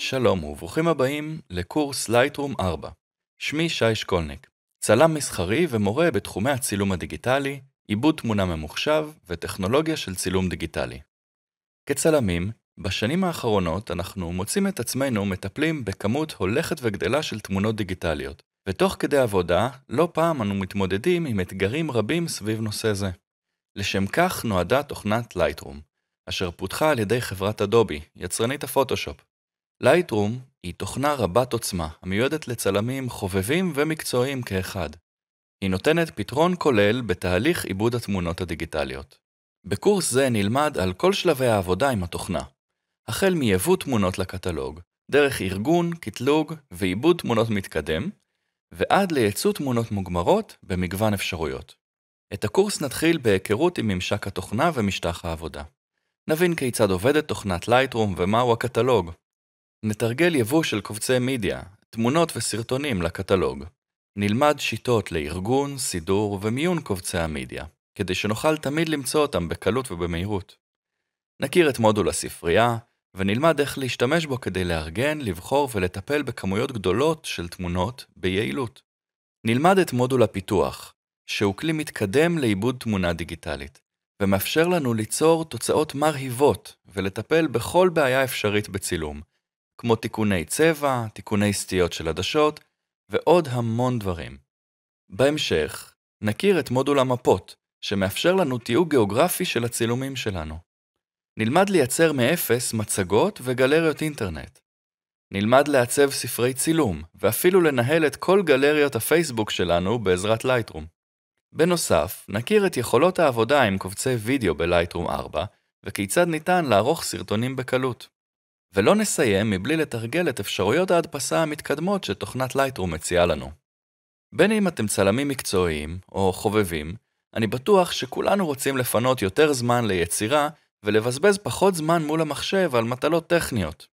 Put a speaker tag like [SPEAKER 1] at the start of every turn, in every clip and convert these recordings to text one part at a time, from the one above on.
[SPEAKER 1] שלום וברוכים הבאים לקורס Lightroom 4. שמי שי שקולניק, צלם מסחרי ומורה בתחומי הצילום הדיגיטלי, עיבוד תמונה ממוחשב וטכנולוגיה של צילום דיגיטלי. כצלמים, בשנים האחרונות אנחנו מוצאים את עצמנו מטפלים בכמות הולכת וגדלה של תמונות דיגיטליות, ותוך כדי עבודה, לא פעם אנו מתמודדים עם אתגרים רבים סביב נושא זה. לשם כך נועדה תוכנת Lightroom, אשר פותחה על ידי חברת אדובי, יצרנית הפוטושופ, לייטרום היא תוכנה רבת עוצמה המיועדת לצלמים חובבים ומקצועיים כאחד. היא נותנת פתרון כולל בתהליך עיבוד התמונות הדיגיטליות. בקורס זה נלמד על כל שלבי העבודה עם התוכנה, החל מייבוא תמונות לקטלוג, דרך ארגון, קטלוג ועיבוד תמונות מתקדם, ועד לייצוא תמונות מוגמרות במגוון אפשרויות. את הקורס נתחיל בהיכרות עם ממשק התוכנה ומשטח העבודה. נבין כיצד עובדת תוכנת לייטרום ומהו הקטלוג, נתרגל יבוא של קובצי מידיה, תמונות וסרטונים לקטלוג. נלמד שיטות לארגון, סידור ומיון קובצי המידיה, כדי שנוכל תמיד למצוא אותם בקלות ובמהירות. נכיר את מודול הספרייה, ונלמד איך להשתמש בו כדי לארגן, לבחור ולטפל בכמויות גדולות של תמונות ביעילות. נלמד את מודול הפיתוח, שהוא כלי מתקדם לעיבוד תמונה דיגיטלית, ומאפשר לנו ליצור תוצאות מרהיבות ולטפל בכל בעיה אפשרית בצילום, כמו תיקוני צבע, תיקוני סטיות של עדשות, ועוד המון דברים. בהמשך, נכיר את מודול המפות, שמאפשר לנו תיוג גיאוגרפי של הצילומים שלנו. נלמד לייצר מאפס מצגות וגלריות אינטרנט. נלמד לעצב ספרי צילום, ואפילו לנהל את כל גלריות הפייסבוק שלנו בעזרת לייטרום. בנוסף, נכיר את יכולות העבודה עם קובצי וידאו בלייטרום 4, וכיצד ניתן לערוך סרטונים בקלות. ולא נסיים מבלי לתרגל את אפשרויות ההדפסה המתקדמות שתוכנת לייטרום מציעה לנו. בין אם אתם צלמים מקצועיים או חובבים, אני בטוח שכולנו רוצים לפנות יותר זמן ליצירה ולבזבז פחות זמן מול המחשב על מטלות טכניות.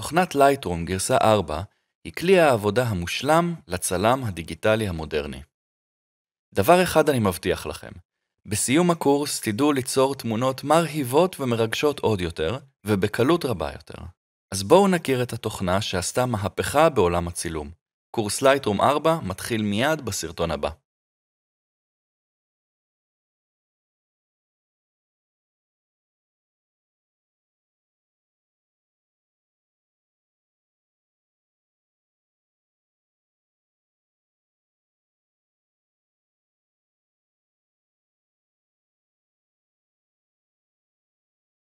[SPEAKER 1] תוכנת לייטרום גרסה 4 היא כלי העבודה המושלם לצלם הדיגיטלי המודרני. דבר אחד אני מבטיח לכם, בסיום הקורס תדעו ליצור תמונות מרהיבות ומרגשות עוד יותר, ובקלות רבה יותר. אז בואו נכיר את התוכנה שעשתה מהפכה בעולם הצילום. קורס לייטרום 4 מתחיל מיד בסרטון הבא.